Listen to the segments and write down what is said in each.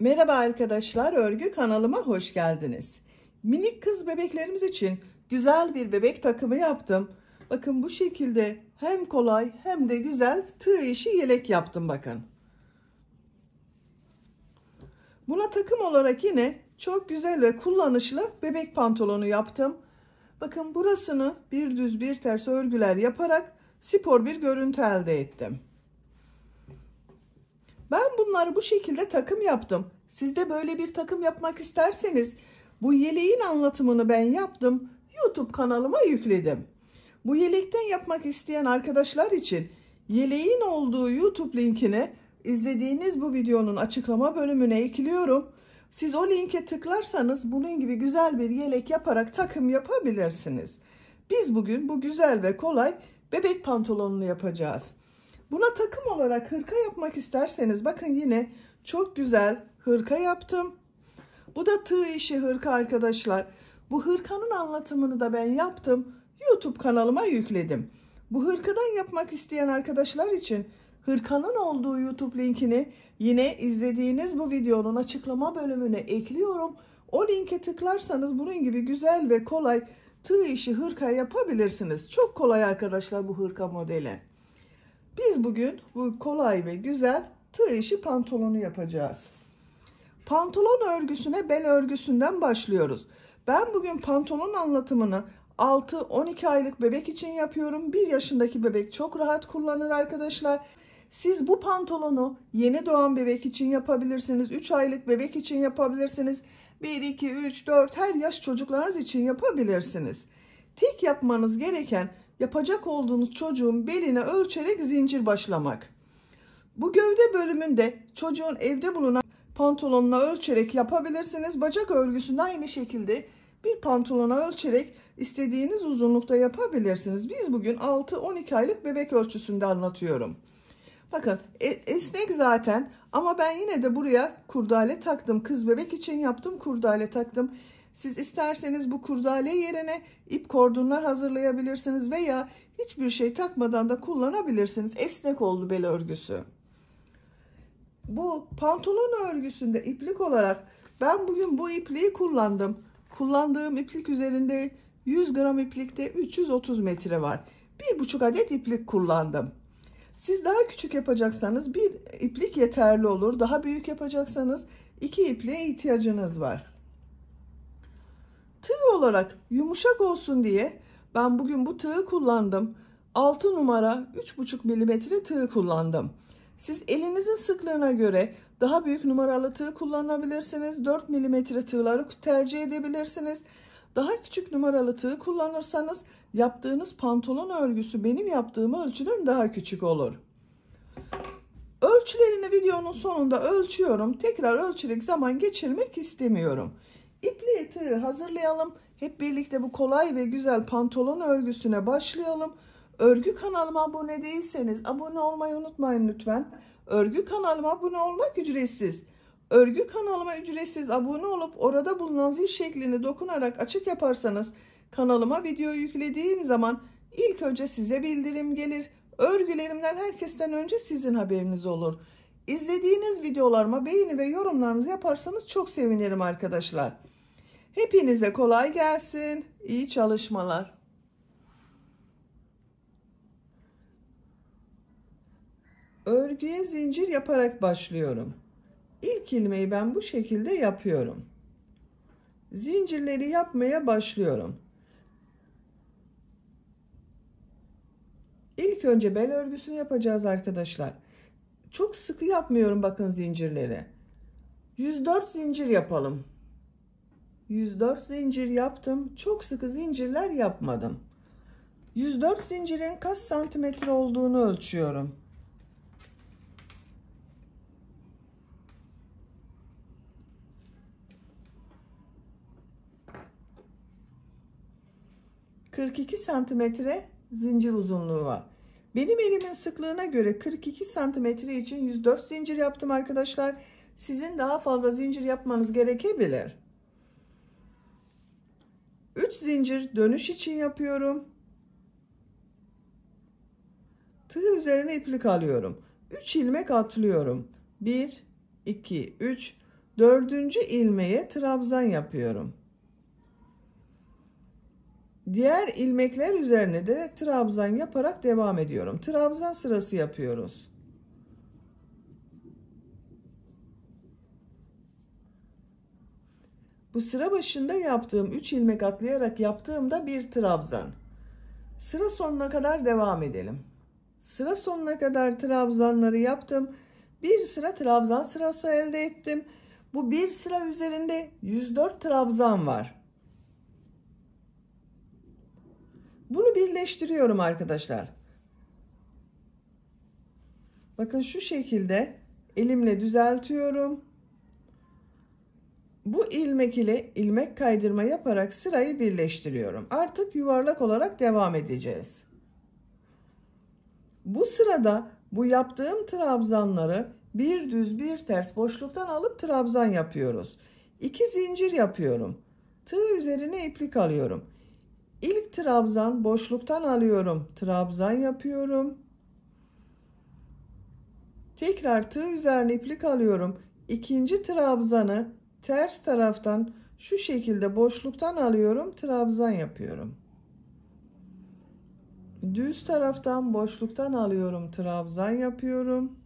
Merhaba arkadaşlar, örgü kanalıma hoş geldiniz. Minik kız bebeklerimiz için güzel bir bebek takımı yaptım. Bakın bu şekilde hem kolay hem de güzel tığ işi yelek yaptım bakın. Buna takım olarak yine çok güzel ve kullanışlı bebek pantolonu yaptım. Bakın burasını bir düz bir ters örgüler yaparak spor bir görüntü elde ettim. Ben bunları bu şekilde takım yaptım. Siz de böyle bir takım yapmak isterseniz bu yeleğin anlatımını ben yaptım. YouTube kanalıma yükledim. Bu yelekten yapmak isteyen arkadaşlar için yeleğin olduğu YouTube linkini izlediğiniz bu videonun açıklama bölümüne ekliyorum. Siz o linke tıklarsanız bunun gibi güzel bir yelek yaparak takım yapabilirsiniz. Biz bugün bu güzel ve kolay bebek pantolonunu yapacağız. Buna takım olarak hırka yapmak isterseniz bakın yine çok güzel hırka yaptım. Bu da tığ işi hırka arkadaşlar. Bu hırkanın anlatımını da ben yaptım. YouTube kanalıma yükledim. Bu hırkadan yapmak isteyen arkadaşlar için hırkanın olduğu YouTube linkini yine izlediğiniz bu videonun açıklama bölümüne ekliyorum. O linke tıklarsanız bunun gibi güzel ve kolay tığ işi hırka yapabilirsiniz. Çok kolay arkadaşlar bu hırka modeli. Biz bugün bu kolay ve güzel tığ işi pantolonu yapacağız. Pantolon örgüsüne bel örgüsünden başlıyoruz. Ben bugün pantolon anlatımını 6-12 aylık bebek için yapıyorum. 1 yaşındaki bebek çok rahat kullanır arkadaşlar. Siz bu pantolonu yeni doğan bebek için yapabilirsiniz. 3 aylık bebek için yapabilirsiniz. 1, 2, 3, 4 her yaş çocuklarınız için yapabilirsiniz. Tek yapmanız gereken yapacak olduğunuz çocuğun beline ölçerek zincir başlamak. Bu gövde bölümünde çocuğun evde bulunan pantolonuna ölçerek yapabilirsiniz. Bacak örgüsünde aynı şekilde bir pantolona ölçerek istediğiniz uzunlukta yapabilirsiniz. Biz bugün 6-12 aylık bebek ölçüsünde anlatıyorum. Bakın e, esnek zaten ama ben yine de buraya kurdale taktım. Kız bebek için yaptım kurdale taktım. Siz isterseniz bu kurdale yerine ip kordonlar hazırlayabilirsiniz veya hiçbir şey takmadan da kullanabilirsiniz. Esnek oldu bel örgüsü. Bu pantolon örgüsünde iplik olarak ben bugün bu ipliği kullandım. Kullandığım iplik üzerinde 100 gram iplikte 330 metre var. 1,5 adet iplik kullandım. Siz daha küçük yapacaksanız bir iplik yeterli olur. Daha büyük yapacaksanız iki ipliğe ihtiyacınız var tığ olarak yumuşak olsun diye ben bugün bu tığı kullandım. 6 numara 3,5 mm tığ kullandım. Siz elinizin sıklığına göre daha büyük numaralı tığ kullanabilirsiniz. 4 mm tığları tercih edebilirsiniz. Daha küçük numaralı tığ kullanırsanız yaptığınız pantolon örgüsü benim yaptığım ölçüden daha küçük olur. Ölçülerini videonun sonunda ölçüyorum. Tekrar ölçülük zaman geçirmek istemiyorum. İpli eteği hazırlayalım. Hep birlikte bu kolay ve güzel pantolon örgüsüne başlayalım. Örgü kanalıma abone değilseniz abone olmayı unutmayın lütfen. Örgü kanalıma abone olmak ücretsiz. Örgü kanalıma ücretsiz abone olup orada bulunan zil şeklini dokunarak açık yaparsanız kanalıma video yüklediğim zaman ilk önce size bildirim gelir. Örgülerimden herkesten önce sizin haberiniz olur. İzlediğiniz videolarıma beğeni ve yorumlarınızı yaparsanız çok sevinirim arkadaşlar. Hepinize kolay gelsin. İyi çalışmalar. Örgüye zincir yaparak başlıyorum. İlk ilmeği ben bu şekilde yapıyorum. Zincirleri yapmaya başlıyorum. İlk önce bel örgüsünü yapacağız arkadaşlar. Çok sıkı yapmıyorum bakın zincirleri. 104 zincir yapalım. 104 zincir yaptım. Çok sıkı zincirler yapmadım. 104 zincirin kaç santimetre olduğunu ölçüyorum. ...42 santimetre zincir uzunluğu var. Benim elimin sıklığına göre 42 santimetre için 104 zincir yaptım arkadaşlar. Sizin daha fazla zincir yapmanız gerekebilir. 3 zincir dönüş için yapıyorum. Tığ üzerine iplik alıyorum. 3 ilmek atlıyorum. 1, 2, 3, 4. ilmeğe trabzan yapıyorum. Diğer ilmekler üzerine de trabzan yaparak devam ediyorum. Trabzan sırası yapıyoruz. Bu sıra başında yaptığım 3 ilmek atlayarak yaptığımda bir trabzan. Sıra sonuna kadar devam edelim. Sıra sonuna kadar trabzanları yaptım. Bir sıra trabzan sırası elde ettim. Bu bir sıra üzerinde 104 trabzan var. Bunu birleştiriyorum arkadaşlar. Bakın şu şekilde elimle düzeltiyorum. Bu ilmek ile ilmek kaydırma yaparak sırayı birleştiriyorum. Artık yuvarlak olarak devam edeceğiz. Bu sırada bu yaptığım trabzanları bir düz bir ters boşluktan alıp trabzan yapıyoruz. İki zincir yapıyorum. Tığ üzerine iplik alıyorum. İlk trabzan boşluktan alıyorum. Trabzan yapıyorum. Tekrar tığ üzerine iplik alıyorum. İkinci trabzanı ters taraftan şu şekilde boşluktan alıyorum. Trabzan yapıyorum. Düz taraftan boşluktan alıyorum. Trabzan yapıyorum.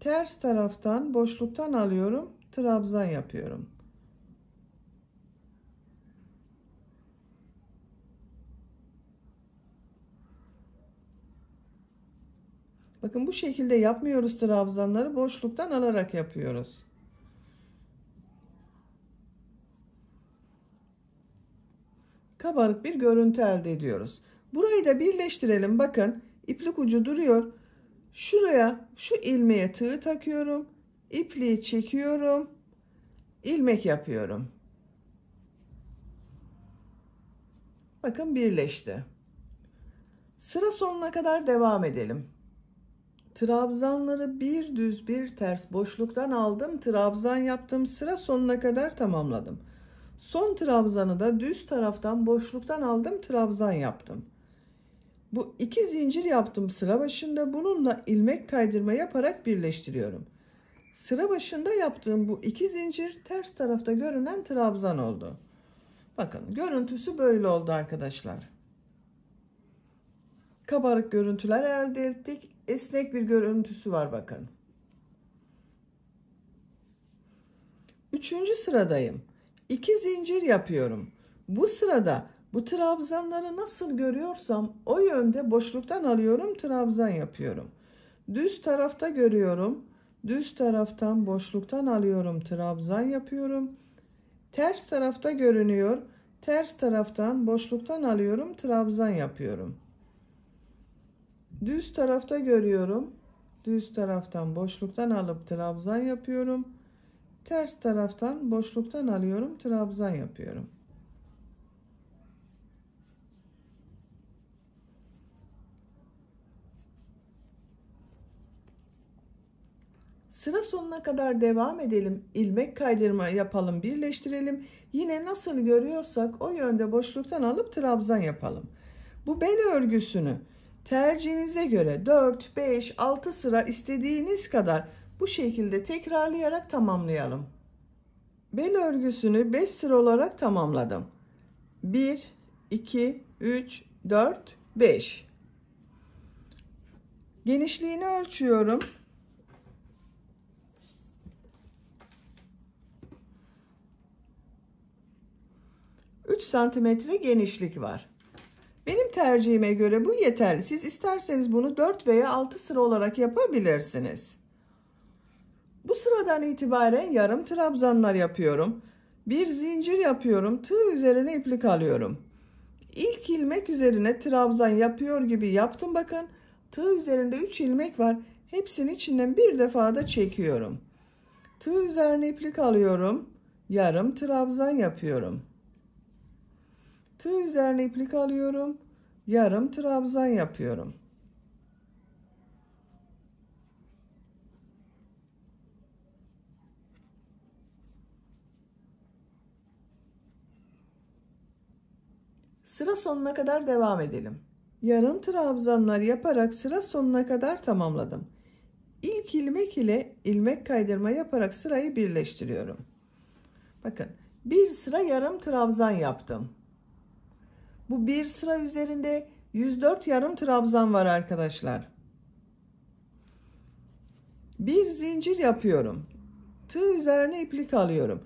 Ters taraftan boşluktan alıyorum. Trabzan yapıyorum. Bakın bu şekilde yapmıyoruz trabzanları. Boşluktan alarak yapıyoruz. Kabarık bir görüntü elde ediyoruz. Burayı da birleştirelim. Bakın iplik ucu duruyor. Şuraya şu ilmeğe tığı takıyorum. İpliği çekiyorum. ilmek yapıyorum. Bakın birleşti. Sıra sonuna kadar devam edelim. Trabzanları bir düz bir ters boşluktan aldım. Trabzan yaptım. Sıra sonuna kadar tamamladım. Son trabzanı da düz taraftan boşluktan aldım. Trabzan yaptım. Bu iki zincir yaptım sıra başında. Bununla ilmek kaydırma yaparak birleştiriyorum. Sıra başında yaptığım bu iki zincir ters tarafta görünen trabzan oldu. Bakın görüntüsü böyle oldu arkadaşlar kabarık görüntüler elde ettik. Esnek bir görüntüsü var bakın. Üçüncü sıradayım. İki zincir yapıyorum. Bu sırada bu trabzanları nasıl görüyorsam o yönde boşluktan alıyorum trabzan yapıyorum. Düz tarafta görüyorum. Düz taraftan boşluktan alıyorum trabzan yapıyorum. Ters tarafta görünüyor. Ters taraftan boşluktan alıyorum trabzan yapıyorum. Düz tarafta görüyorum. Düz taraftan boşluktan alıp trabzan yapıyorum. Ters taraftan boşluktan alıyorum, trabzan yapıyorum. Sıra sonuna kadar devam edelim. İlmek kaydırma yapalım, birleştirelim. Yine nasıl görüyorsak o yönde boşluktan alıp trabzan yapalım. Bu bel örgüsünü Tercihinize göre 4, 5, 6 sıra istediğiniz kadar bu şekilde tekrarlayarak tamamlayalım. Bel örgüsünü 5 sıra olarak tamamladım. 1, 2, 3, 4, 5. Genişliğini ölçüyorum. santimetre genişlik var. Benim tercihime göre bu yeterli. Siz isterseniz bunu 4 veya 6 sıra olarak yapabilirsiniz. Bu sıradan itibaren yarım trabzanlar yapıyorum. Bir zincir yapıyorum. Tığ üzerine iplik alıyorum. İlk ilmek üzerine trabzan yapıyor gibi yaptım bakın. Tığ üzerinde 3 ilmek var. Hepsini içinden bir defada çekiyorum. Tığ üzerine iplik alıyorum. Yarım trabzan yapıyorum. Tığ üzerine iplik alıyorum. Yarım trabzan yapıyorum. Sıra sonuna kadar devam edelim. Yarım trabzanlar yaparak sıra sonuna kadar tamamladım. İlk ilmek ile ilmek kaydırma yaparak sırayı birleştiriyorum. Bakın bir sıra yarım trabzan yaptım. Bu bir sıra üzerinde 104 yarım trabzan var arkadaşlar. Bir zincir yapıyorum. Tığ üzerine iplik alıyorum.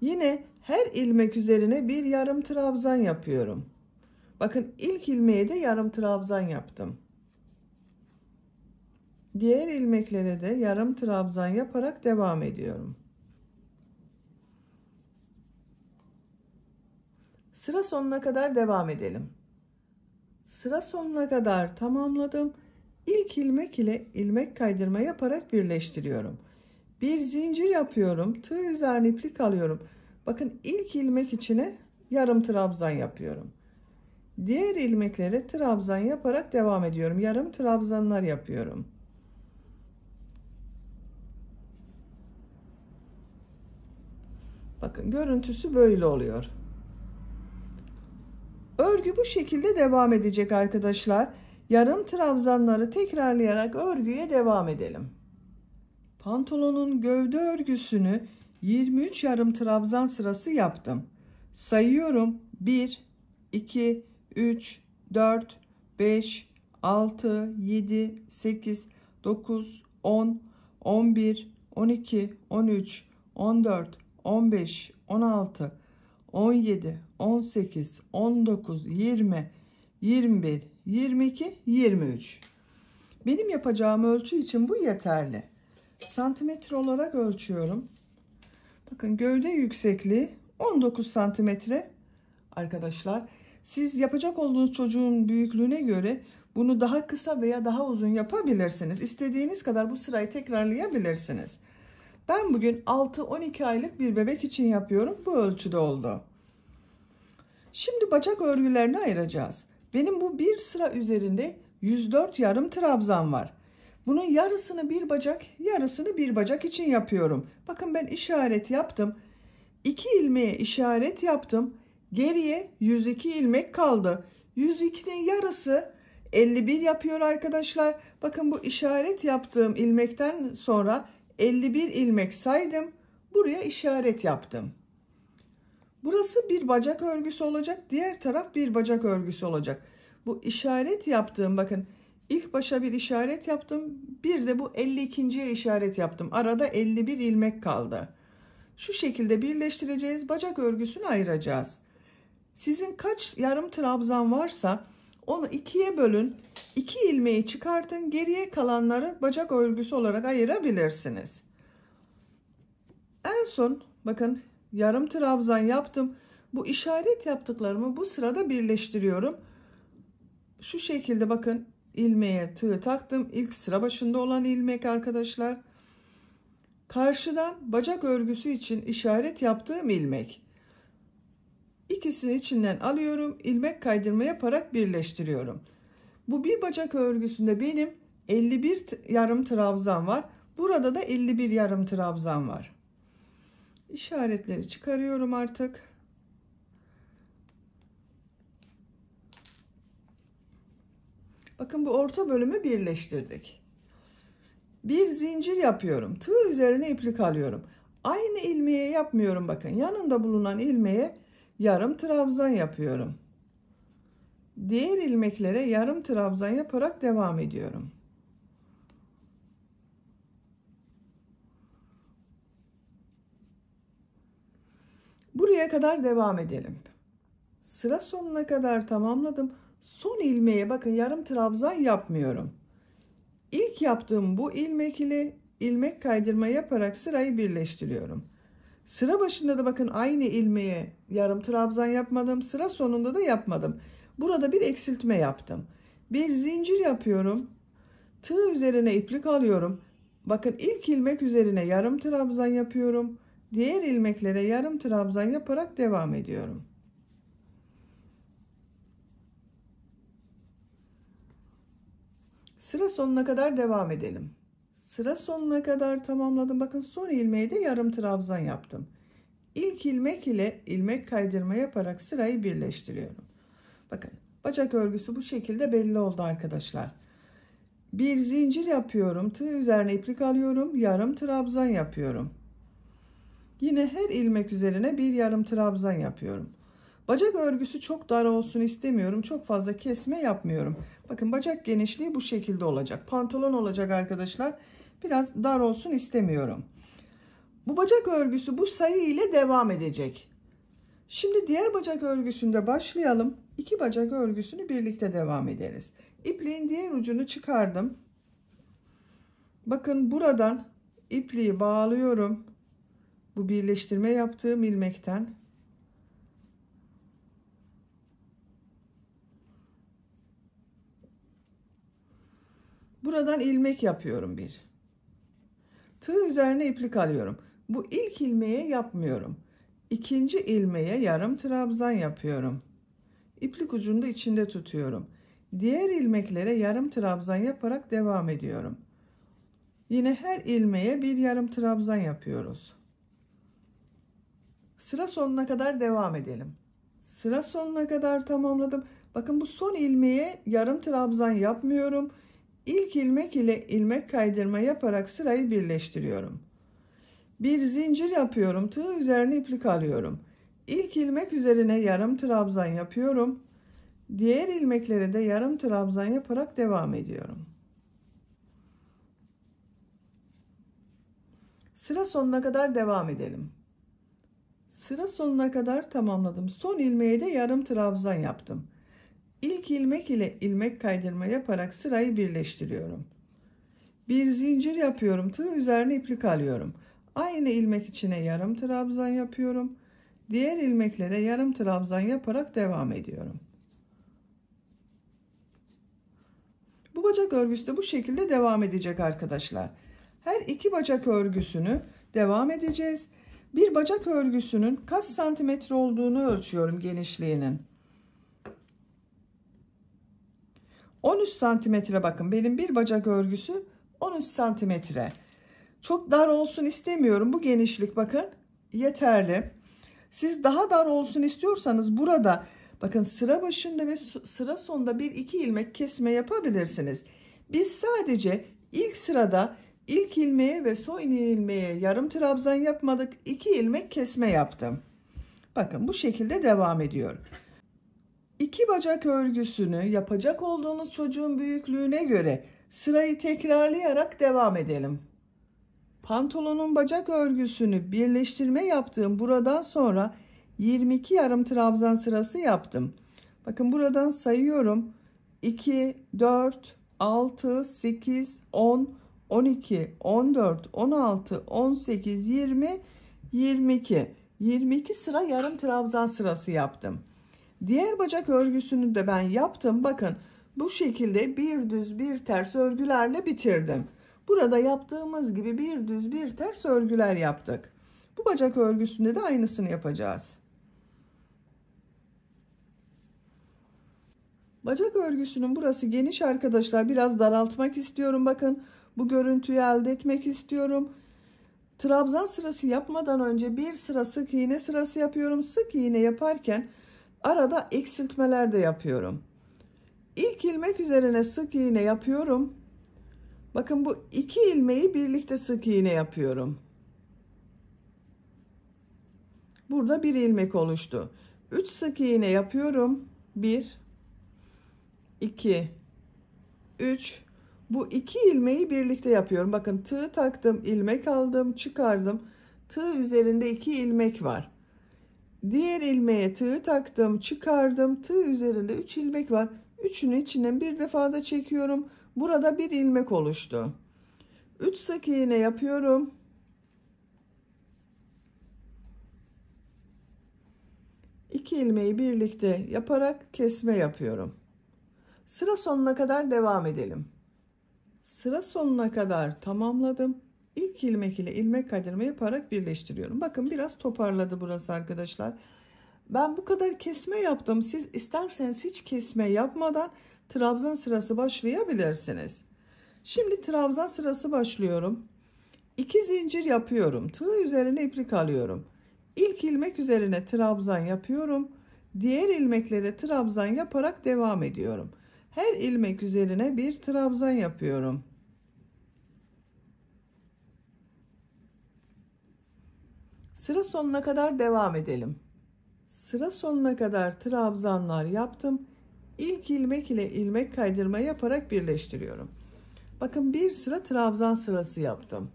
Yine her ilmek üzerine bir yarım trabzan yapıyorum. Bakın ilk ilmeğe de yarım trabzan yaptım. Diğer ilmeklere de yarım trabzan yaparak devam ediyorum. Sıra sonuna kadar devam edelim. Sıra sonuna kadar tamamladım. İlk ilmek ile ilmek kaydırma yaparak birleştiriyorum. Bir zincir yapıyorum. Tığ üzerine iplik alıyorum. Bakın ilk ilmek içine yarım trabzan yapıyorum. Diğer ilmeklere trabzan yaparak devam ediyorum. Yarım trabzanlar yapıyorum. Bakın görüntüsü böyle oluyor. Örgü bu şekilde devam edecek arkadaşlar. Yarım trabzanları tekrarlayarak örgüye devam edelim. Pantolonun gövde örgüsünü 23 yarım trabzan sırası yaptım. Sayıyorum 1, 2, 3, 4, 5, 6, 7, 8, 9, 10, 11, 12, 13, 14, 15, 16, 17, 18, 19, 20, 21, 22, 23. Benim yapacağım ölçü için bu yeterli. Santimetre olarak ölçüyorum. Bakın gövde yüksekliği 19 santimetre arkadaşlar. Siz yapacak olduğunuz çocuğun büyüklüğüne göre bunu daha kısa veya daha uzun yapabilirsiniz. İstediğiniz kadar bu sırayı tekrarlayabilirsiniz. Ben bugün 6-12 aylık bir bebek için yapıyorum. Bu ölçüde oldu. Şimdi bacak örgülerini ayıracağız. Benim bu bir sıra üzerinde 104 yarım trabzan var. Bunun yarısını bir bacak, yarısını bir bacak için yapıyorum. Bakın ben işaret yaptım. 2 ilmeğe işaret yaptım. Geriye 102 ilmek kaldı. 102'nin yarısı 51 yapıyor arkadaşlar. Bakın bu işaret yaptığım ilmekten sonra 51 ilmek saydım. Buraya işaret yaptım. Burası bir bacak örgüsü olacak. Diğer taraf bir bacak örgüsü olacak. Bu işaret yaptığım bakın ilk başa bir işaret yaptım. Bir de bu 52.ye işaret yaptım. Arada 51 ilmek kaldı. Şu şekilde birleştireceğiz. Bacak örgüsünü ayıracağız. Sizin kaç yarım trabzan varsa onu ikiye bölün. iki ilmeği çıkartın. Geriye kalanları bacak örgüsü olarak ayırabilirsiniz. En son bakın yarım trabzan yaptım. Bu işaret yaptıklarımı bu sırada birleştiriyorum. Şu şekilde bakın ilmeğe tığ taktım. İlk sıra başında olan ilmek arkadaşlar. Karşıdan bacak örgüsü için işaret yaptığım ilmek. İkisini içinden alıyorum. ilmek kaydırma yaparak birleştiriyorum. Bu bir bacak örgüsünde benim 51 yarım trabzan var. Burada da 51 yarım trabzan var. İşaretleri çıkarıyorum artık. Bakın bu orta bölümü birleştirdik. Bir zincir yapıyorum. Tığ üzerine iplik alıyorum. Aynı ilmeğe yapmıyorum bakın. Yanında bulunan ilmeğe yarım trabzan yapıyorum. Diğer ilmeklere yarım trabzan yaparak devam ediyorum. Buraya kadar devam edelim. Sıra sonuna kadar tamamladım. Son ilmeğe bakın yarım trabzan yapmıyorum. İlk yaptığım bu ilmek ile ilmek kaydırma yaparak sırayı birleştiriyorum. Sıra başında da bakın aynı ilmeğe yarım trabzan yapmadım. Sıra sonunda da yapmadım. Burada bir eksiltme yaptım. Bir zincir yapıyorum. Tığ üzerine iplik alıyorum. Bakın ilk ilmek üzerine yarım trabzan yapıyorum. Diğer ilmeklere yarım trabzan yaparak devam ediyorum. Sıra sonuna kadar devam edelim sıra sonuna kadar tamamladım. Bakın son ilmeği de yarım trabzan yaptım. İlk ilmek ile ilmek kaydırma yaparak sırayı birleştiriyorum. Bakın bacak örgüsü bu şekilde belli oldu arkadaşlar. Bir zincir yapıyorum. Tığ üzerine iplik alıyorum. Yarım trabzan yapıyorum. Yine her ilmek üzerine bir yarım trabzan yapıyorum. Bacak örgüsü çok dar olsun istemiyorum. Çok fazla kesme yapmıyorum. Bakın bacak genişliği bu şekilde olacak. Pantolon olacak arkadaşlar. Biraz dar olsun istemiyorum. Bu bacak örgüsü bu sayı ile devam edecek. Şimdi diğer bacak örgüsünde başlayalım. İki bacak örgüsünü birlikte devam ederiz. İpliğin diğer ucunu çıkardım. Bakın buradan ipliği bağlıyorum. Bu birleştirme yaptığım ilmekten. Buradan ilmek yapıyorum bir. Tığ üzerine iplik alıyorum. Bu ilk ilmeğe yapmıyorum. İkinci ilmeğe yarım trabzan yapıyorum. İplik ucunu içinde tutuyorum. Diğer ilmeklere yarım trabzan yaparak devam ediyorum. Yine her ilmeğe bir yarım trabzan yapıyoruz. Sıra sonuna kadar devam edelim. Sıra sonuna kadar tamamladım. Bakın bu son ilmeğe yarım trabzan yapmıyorum. İlk ilmek ile ilmek kaydırma yaparak sırayı birleştiriyorum. Bir zincir yapıyorum. Tığ üzerine iplik alıyorum. İlk ilmek üzerine yarım trabzan yapıyorum. Diğer ilmekleri de yarım trabzan yaparak devam ediyorum. Sıra sonuna kadar devam edelim. Sıra sonuna kadar tamamladım. Son ilmeği de yarım trabzan yaptım. İlk ilmek ile ilmek kaydırma yaparak sırayı birleştiriyorum. Bir zincir yapıyorum. Tığ üzerine iplik alıyorum. Aynı ilmek içine yarım trabzan yapıyorum. Diğer ilmeklere yarım trabzan yaparak devam ediyorum. Bu bacak örgüsü de bu şekilde devam edecek arkadaşlar. Her iki bacak örgüsünü devam edeceğiz. Bir bacak örgüsünün kaç santimetre olduğunu ölçüyorum genişliğinin. 13 santimetre bakın benim bir bacak örgüsü 13 santimetre. Çok dar olsun istemiyorum. Bu genişlik bakın yeterli. Siz daha dar olsun istiyorsanız burada bakın sıra başında ve sıra sonunda bir iki ilmek kesme yapabilirsiniz. Biz sadece ilk sırada ilk ilmeğe ve son ilmeğe yarım trabzan yapmadık. iki ilmek kesme yaptım. Bakın bu şekilde devam ediyorum. İki bacak örgüsünü yapacak olduğunuz çocuğun büyüklüğüne göre sırayı tekrarlayarak devam edelim. Pantolonun bacak örgüsünü birleştirme yaptığım buradan sonra 22 yarım trabzan sırası yaptım. Bakın buradan sayıyorum. 2, 4, 6, 8, 10, 12, 14, 16, 18, 20, 22. 22 sıra yarım trabzan sırası yaptım. Diğer bacak örgüsünü de ben yaptım. Bakın bu şekilde bir düz bir ters örgülerle bitirdim. Burada yaptığımız gibi bir düz bir ters örgüler yaptık. Bu bacak örgüsünde de aynısını yapacağız. Bacak örgüsünün burası geniş arkadaşlar. Biraz daraltmak istiyorum. Bakın bu görüntüyü elde etmek istiyorum. Trabzan sırası yapmadan önce bir sıra sık iğne sırası yapıyorum. Sık iğne yaparken arada eksiltmeler de yapıyorum. İlk ilmek üzerine sık iğne yapıyorum. Bakın bu iki ilmeği birlikte sık iğne yapıyorum. Burada bir ilmek oluştu. 3 sık iğne yapıyorum. 1 2 3 Bu iki ilmeği birlikte yapıyorum. Bakın tığ taktım, ilmek aldım, çıkardım. Tığ üzerinde iki ilmek var. Diğer ilmeğe tığ taktım, çıkardım. Tığ üzerinde 3 ilmek var. Üçünü içine bir defada çekiyorum. Burada bir ilmek oluştu. 3 sık iğne yapıyorum. İki ilmeği birlikte yaparak kesme yapıyorum. Sıra sonuna kadar devam edelim. Sıra sonuna kadar tamamladım ilk ilmek ile ilmek kaydırma yaparak birleştiriyorum. Bakın biraz toparladı burası arkadaşlar. Ben bu kadar kesme yaptım. Siz isterseniz hiç kesme yapmadan trabzan sırası başlayabilirsiniz. Şimdi trabzan sırası başlıyorum. 2 zincir yapıyorum. Tığ üzerine iplik alıyorum. İlk ilmek üzerine trabzan yapıyorum. Diğer ilmeklere trabzan yaparak devam ediyorum. Her ilmek üzerine bir trabzan yapıyorum. Sıra sonuna kadar devam edelim. Sıra sonuna kadar trabzanlar yaptım. İlk ilmek ile ilmek kaydırma yaparak birleştiriyorum. Bakın bir sıra trabzan sırası yaptım.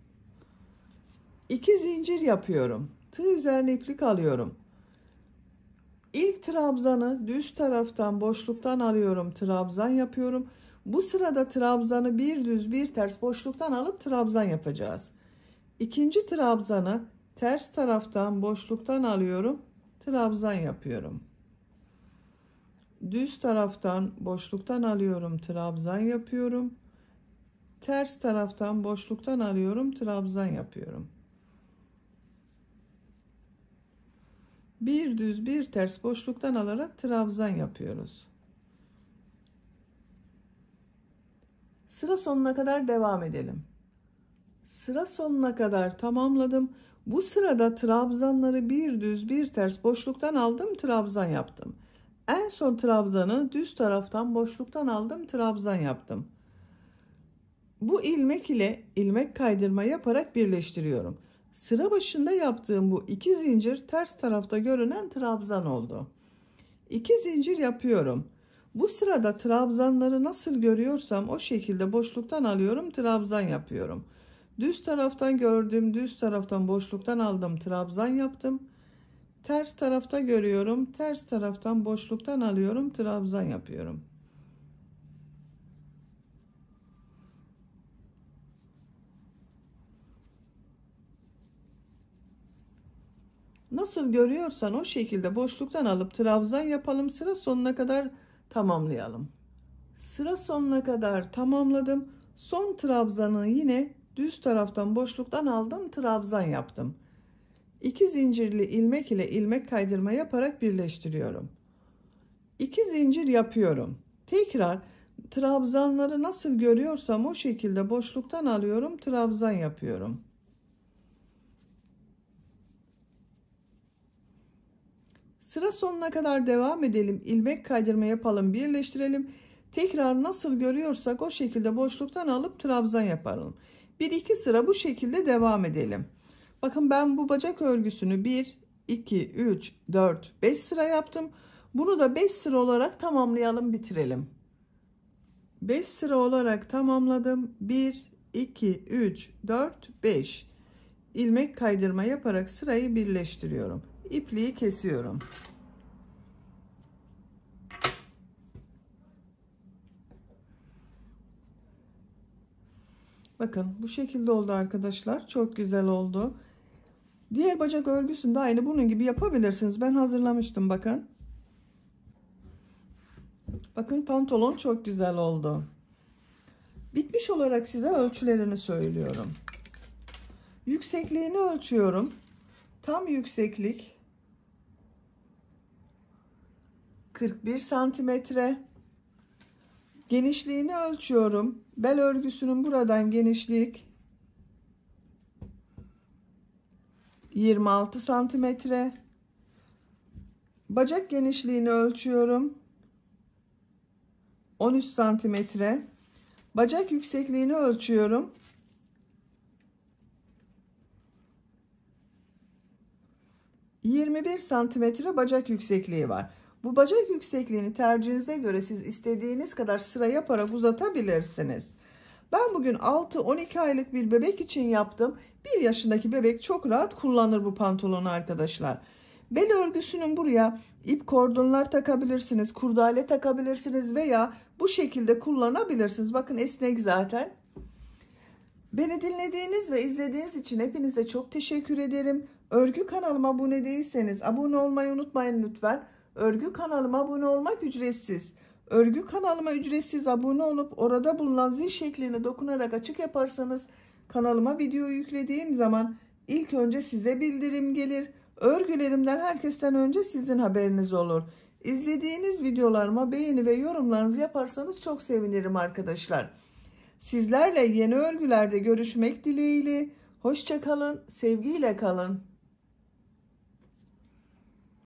İki zincir yapıyorum. Tığ üzerine iplik alıyorum. İlk trabzanı düz taraftan boşluktan alıyorum. Trabzan yapıyorum. Bu sırada trabzanı bir düz bir ters boşluktan alıp trabzan yapacağız. İkinci trabzanı Ters taraftan boşluktan alıyorum. Trabzan yapıyorum. Düz taraftan boşluktan alıyorum. Trabzan yapıyorum. Ters taraftan boşluktan alıyorum. Trabzan yapıyorum. Bir düz bir ters boşluktan alarak trabzan yapıyoruz. Sıra sonuna kadar devam edelim sıra sonuna kadar tamamladım. Bu sırada trabzanları bir düz bir ters boşluktan aldım trabzan yaptım. En son trabzanı düz taraftan boşluktan aldım trabzan yaptım. Bu ilmek ile ilmek kaydırma yaparak birleştiriyorum. Sıra başında yaptığım bu iki zincir ters tarafta görünen trabzan oldu. İki zincir yapıyorum. Bu sırada trabzanları nasıl görüyorsam o şekilde boşluktan alıyorum trabzan yapıyorum.'' Düz taraftan gördüm. Düz taraftan boşluktan aldım. Trabzan yaptım. Ters tarafta görüyorum. Ters taraftan boşluktan alıyorum. Trabzan yapıyorum. Nasıl görüyorsan o şekilde boşluktan alıp trabzan yapalım. Sıra sonuna kadar tamamlayalım. Sıra sonuna kadar tamamladım. Son trabzanı yine düz taraftan boşluktan aldım trabzan yaptım. 2 zincirli ilmek ile ilmek kaydırma yaparak birleştiriyorum. 2 zincir yapıyorum. Tekrar trabzanları nasıl görüyorsam o şekilde boşluktan alıyorum trabzan yapıyorum. Sıra sonuna kadar devam edelim. ilmek kaydırma yapalım, birleştirelim. Tekrar nasıl görüyorsak o şekilde boşluktan alıp trabzan yapalım. Bir iki sıra bu şekilde devam edelim. Bakın ben bu bacak örgüsünü 1 2 3 4 5 sıra yaptım. Bunu da 5 sıra olarak tamamlayalım, bitirelim. 5 sıra olarak tamamladım. 1 2 3 4 5 ilmek kaydırma yaparak sırayı birleştiriyorum. İpliği kesiyorum. Bakın bu şekilde oldu arkadaşlar. Çok güzel oldu. Diğer bacak de aynı bunun gibi yapabilirsiniz. Ben hazırlamıştım bakın. Bakın pantolon çok güzel oldu. Bitmiş olarak size ölçülerini söylüyorum. Yüksekliğini ölçüyorum. Tam yükseklik 41 santimetre. Genişliğini ölçüyorum. Bel örgüsünün buradan genişlik 26 santimetre. Bacak genişliğini ölçüyorum. 13 santimetre. Bacak yüksekliğini ölçüyorum. 21 santimetre bacak yüksekliği var. Bu bacak yüksekliğini tercihinize göre siz istediğiniz kadar sıra yaparak uzatabilirsiniz. Ben bugün 6-12 aylık bir bebek için yaptım. 1 yaşındaki bebek çok rahat kullanır bu pantolonu arkadaşlar. Bel örgüsünün buraya ip kordonlar takabilirsiniz, kurdale takabilirsiniz veya bu şekilde kullanabilirsiniz. Bakın esnek zaten. Beni dinlediğiniz ve izlediğiniz için hepinize çok teşekkür ederim. Örgü kanalıma abone değilseniz abone olmayı unutmayın lütfen. Örgü kanalıma abone olmak ücretsiz. Örgü kanalıma ücretsiz abone olup orada bulunan zil şeklini dokunarak açık yaparsanız kanalıma video yüklediğim zaman ilk önce size bildirim gelir. Örgülerimden herkesten önce sizin haberiniz olur. İzlediğiniz videolarıma beğeni ve yorumlarınızı yaparsanız çok sevinirim arkadaşlar. Sizlerle yeni örgülerde görüşmek dileğiyle. Hoşçakalın, sevgiyle kalın.